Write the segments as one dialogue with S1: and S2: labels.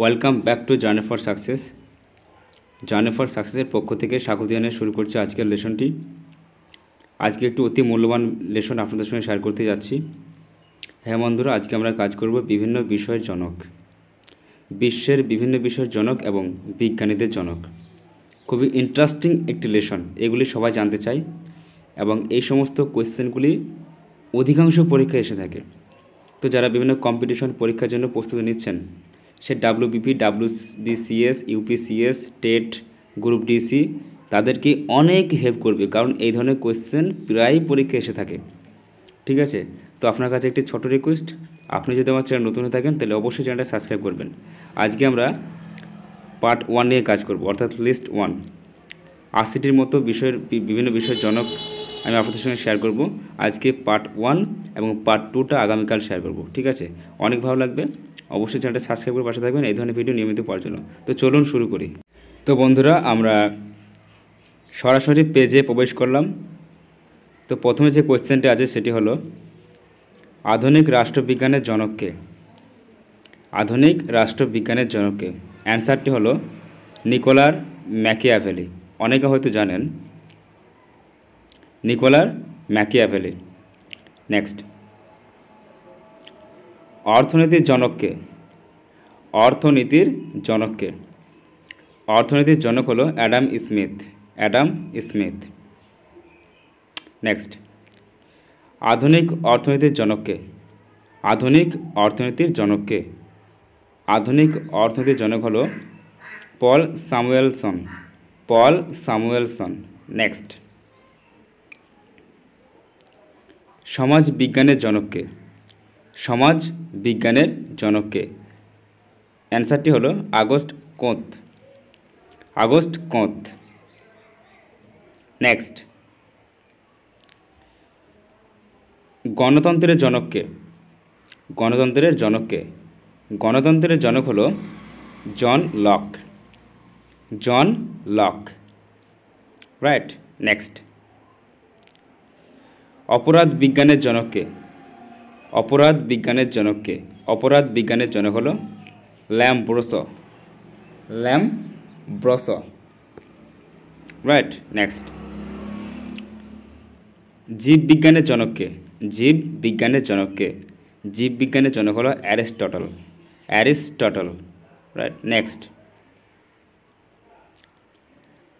S1: welcome back to journey for success journey for সাকসেসের পক্ষ থেকে স্বাগত জানিয়ে শুরু করছি আজকের লেশনটি আজকে একটি অতি মূল্যবান লেশন আপনাদের সঙ্গে শেয়ার করতে যাচ্ছি হ্যাঁ বন্ধুরা আজকে আমরা কাজ করব বিভিন্ন বিষয়ের জনক বিশ্বের বিভিন্ন বিষয়ের জনক এবং বিজ্ঞানীদের জনক খুবই ইন্টারেস্টিং একটি লেশন এগুলি সবাই জানতে চাই এবং এই সমস্ত কোয়েশ্চেনগুলি অধিকাংশ পরীক্ষায় এসে থাকে তো যারা বিভিন্ন কম্পিটিশন পরীক্ষার জন্য প্রস্তুতি নিচ্ছেন সে WBP WBCS UPCS TET group DC তাদেরকে অনেক হেল্প করবে কারণ এই ধরনের কোয়েশ্চেন প্রায় পরীক্ষা এসে থাকে ঠিক আছে তো আপনার কাছে একটি ছোট রিকোয়েস্ট আপনি যদি আমার চ্যানেল নতুন হয়ে থাকেন তাহলে অবশ্যই চ্যানেলটা সাবস্ক্রাইব করবেন আজকে আমরা পার্ট ওয়ান নিয়ে কাজ করব অর্থাৎ লিস্ট ওয়ান আশিটির মতো বিষয়ের বিভিন্ন বিষয়ের জনক আমি আপনাদের সঙ্গে শেয়ার করব আজকে পার্ট ওয়ান এবং পার্ট টুটা আগামীকাল শেয়ার করব ঠিক আছে অনেক ভালো লাগবে অবশ্যই চ্যানেলটা সাবস্ক্রাইব করে পাশে থাকবেন এই ধরনের ভিডিও নিয়মিত পাওয়ার জন্য তো চলুন শুরু করি তো বন্ধুরা আমরা সরাসরি পেজে প্রবেশ করলাম তো প্রথমে যে কোয়েশ্চেনটি আছে সেটি হলো আধুনিক রাষ্ট্রবিজ্ঞানের জনককে আধুনিক রাষ্ট্রবিজ্ঞানের জনককে অ্যান্সারটি হলো নিকোলার ম্যাকিয়াভেলি অনেকে হয়তো জানেন নিকোলার ম্যাকিয়াভেলি নেক্সট অর্থনীতির জনককে অর্থনীতির জনককে অর্থনীতির জনক হলো Adam Smith Adam Smith next আধুনিক অর্থনীতির জনককে আধুনিক অর্থনীতির জনককে আধুনিক অর্থনীতির জনক হলো Paul Samuelson Paul Samuelson next সমাজ বিজ্ঞানের জনককে সমাজ বিজ্ঞানের জনককে অ্যান্সারটি হলো August Comte August Comte next গণতন্ত্রের জনককে গণতন্ত্রের জনককে গণতন্ত্রের জনক হলো John Locke John Locke right next অপরাধ বিজ্ঞানের জনককে অপরাধ বিজ্ঞানের জনককে অপরাধ বিজ্ঞানের জনক হল Lombroso Lombroso right next জীব বিজ্ঞানের জনককে জীব বিজ্ঞানের জনককে জীব বিজ্ঞানের জনক হল অ্যারিস্টটল অ্যারিস্টটল রাইট নেক্সট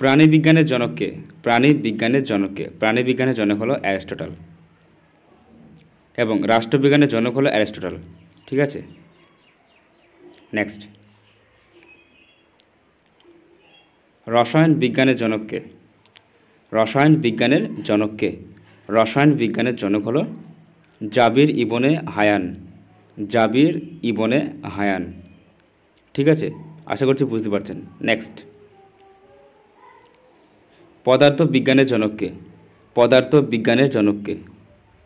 S1: প্রাণীবিজ্ঞানের জনককে প্রাণীবিজ্ঞানের জনককে প্রাণীবিজ্ঞানের জনক হলো অ্যারিস্টটল এবং রাষ্ট্রবিজ্ঞানের জনক হলো অ্যারিস্টটল ঠিক আছে নেক্সট রসায়ন বিজ্ঞানের জনককে রসায়ন বিজ্ঞানের জনককে রসায়ন বিজ্ঞানের জনক হলো জাবির ইবনে হায়ান জাবির ইবনে হায়ান ঠিক আছে আশা করছি বুঝতে পারছেন নেক্সট পদার্থ বিজ্ঞানের জনককে পদার্থ বিজ্ঞানের জনককে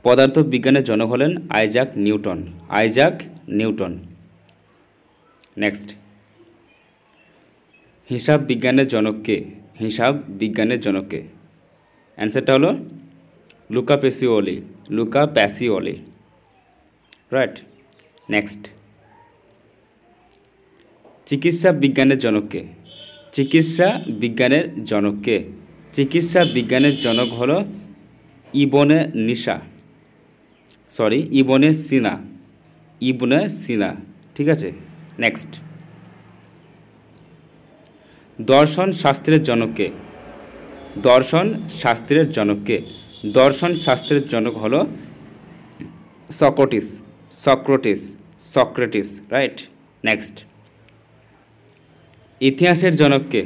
S1: পদার্থ বিজ্ঞানের জনক হলেন Isaac Newton Isaac Newton next হিসাব বিজ্ঞানের জনককে হিসাব বিজ্ঞানের জনককে অ্যান্সারটা হলো Luca Pacioli Luca Pacioli right next চিকিৎসা বিজ্ঞানের জনককে চিকিৎসা বিজ্ঞানের জনককে চিকিৎসা বিজ্ঞানের জনক হল ইবনে নিশা সরি ইবনে সিনা ইবনে সিনা ঠিক আছে নেক্সট দর্শন শাস্ত্রের জনককে দর্শন শাস্ত্রের জনককে দর্শন শাস্ত্রের জনক হল Socrates Socrates Socrates right next ইতিহাসের জনককে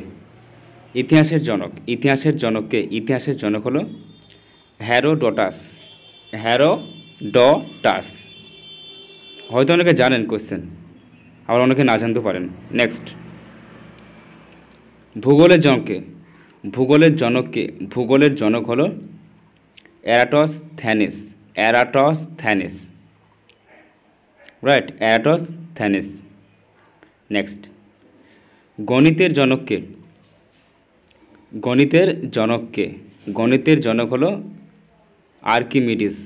S1: ইতিহাসের জনক ইতিহাসের জনককে ইতিহাসের জনক হলো হ্যারোডটাস হ্যারোডটাস হয়তো অনেকে জানেন কোয়েশ্চেন আবার অনেকে না জানতে পারেন নেক্সট ভূগোলের জনকে ভূগোলের জনককে ভূগোলের জনক হলো অ্যারাটস থ্যানিস অ্যারাটস থ্যানিস রাইট অ্যারাটস থ্যানিস নেক্সট গণিতের জনককে গণিতের জনককে গণিতের জনক হলো আর্কিমিডিস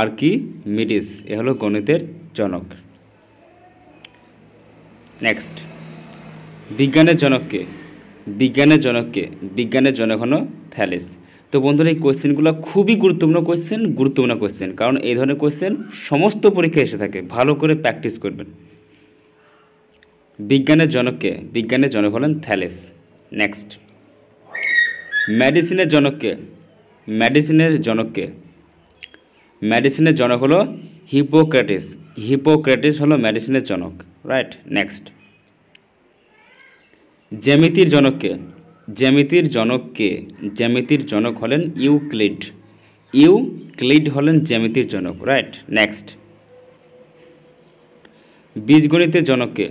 S1: আর্কিমিডিস এ হলো গণিতের জনক নেক্সট বিজ্ঞানের জনককে বিজ্ঞানের জনককে বিজ্ঞানের জনক হলো থ্যালিস তো বন্ধুরা এই কোয়েশ্চেনগুলো খুবই গুরুত্বপূর্ণ কোয়েশ্চেন গুরুত্বপূর্ণ কোয়েশ্চেন কারণ এই ধরনের কোয়েশ্চেন সমস্ত পরীক্ষায় এসে থাকে ভালো করে প্র্যাকটিস করবেন বিজ্ঞানের জনককে বিজ্ঞানের জনক হলেন থ্যালেস নেক্সট মেডিসিনের জনককে মেডিসিনের জনককে মেডিসিনের জনক হলো হিপোক্রেটিস হিপোক্রেটিস হলো মেডিসিনের জনক রাইট নেক্সট জ্যামিতির জনককে জ্যামিতির জনককে জ্যামিতির জনক হলেন ইউক্লিড ইউক্লিড হলেন জ্যামিতির জনক রাইট নেক্সট বীজগণিতের জনককে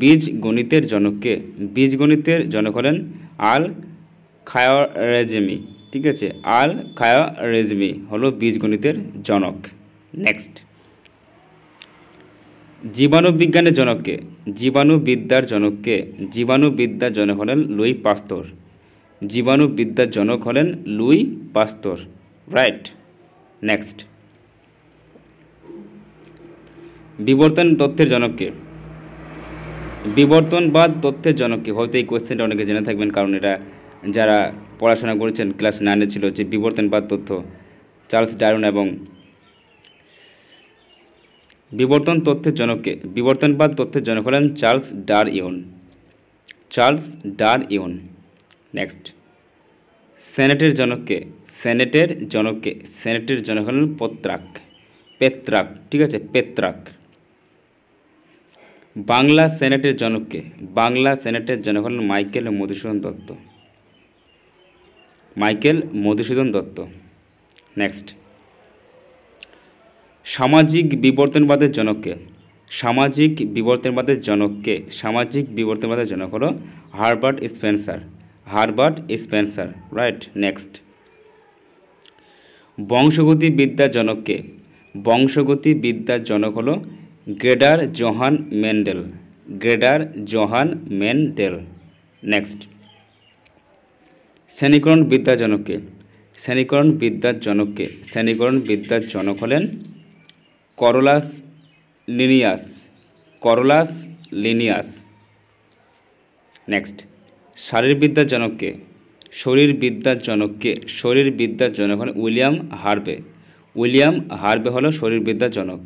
S1: বীজ গণিতের জনককে বীজগণিতের জনক হলেন আল খায়রেজমি ঠিক আছে আল খায়রেজমি হলো বীজগণিতের জনক নেক্সট জীবাণুবিজ্ঞানের জনককে জীবাণুবিদ্যার জনককে জীবাণুবিদ্যার জনক হলেন লুই পাস্তর জীবাণুবিদ্যার জনক হলেন লুই পাস্তর রাইট নেক্সট বিবর্তন তথ্যের জনককে বিবর্তনবাদ তথ্যের জনককে হয়তো এই কোয়েশ্চেনটা অনেকে জেনে থাকবেন কারণ এটা যারা পড়াশোনা করেছেন ক্লাস নাইনে ছিল যে বিবর্তনবাদ তথ্য চার্লস ডায়রন এবং বিবর্তন তথ্যের জনককে বিবর্তনবাদ তথ্যের জনক হলেন Charles Darwin Charles Darwin next সেনেটের জনককে সেনেটের জনককে সেনেটের জনক হলেন পত্রাক পেত্রাক ঠিক আছে পেত্রাক বাংলা সেনেটের জনককে বাংলা সেনেটের জনক হলেন Michael Madhusudan Dutta Michael Madhusudan Dutta next সামাজিক বিবর্তনবাদের জনককে সামাজিক বিবর্তনবাদের জনককে সামাজিক বিবর্তনবাদের জনক হলো Herbert Spencer Herbert Spencer right next বংশগতি বিদ্যার জনককে বংশগতি বিদ্যার জনক হলো Gregor Johann Mendel Gregor Johann Mendel next শ্রেণীকরণ বিদ্যার জনককে শ্রেণীকরণ বিদ্যার জনককে শ্রেণীকরণ বিদ্যার জনক হলেন Carolus Linnaeus Carolus Linnaeus next শারীরবিদ্যার জনককে শরীরবিদ্যার জনককে শরীরবিদ্যার জনক হলেন উইলিয়াম হার্বে উইলিয়াম হার্বে হলো শরীরবিদ্যার জনক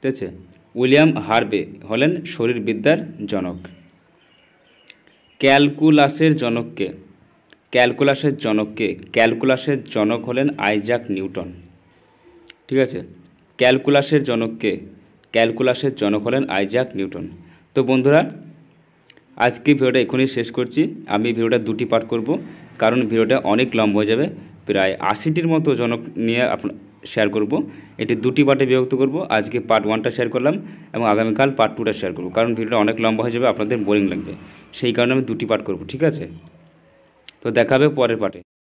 S1: ঠিক আছে উইলিয়াম হার্বে হলেন শরীরবিদ্যার জনক ক্যালকুলাসের জনককে ক্যালকুলাসের জনককে ক্যালকুলাসের জনক হলেন আইজাক নিউটন ঠিক আছে ক্যালকুলাসের জনককে ক্যালকুলাসের জনক হলেন আইজাক নিউটন তো বন্ধুরা আজকে ভিডিওটা এখনই শেষ করছি আমি ভিডিওটা দুটি পার্ট করব কারণ ভিডিওটা অনেক লম্বা হয়ে যাবে প্রায় আশিটির মতো জনক নিয়ে শেয়ার করব এটি দুটি পার্টে বিভক্ত করব আজকে পার্ট ওয়ানটা শেয়ার করলাম এবং আগামীকাল পার্ট টুটা শেয়ার করব কারণ ভিডিওটা অনেক লম্বা হয়ে যাবে আপনাদের বোরিং লাগবে সেই কারণে আমি দুটি পাঠ করব ঠিক আছে তো দেখাবে পরের পাঠে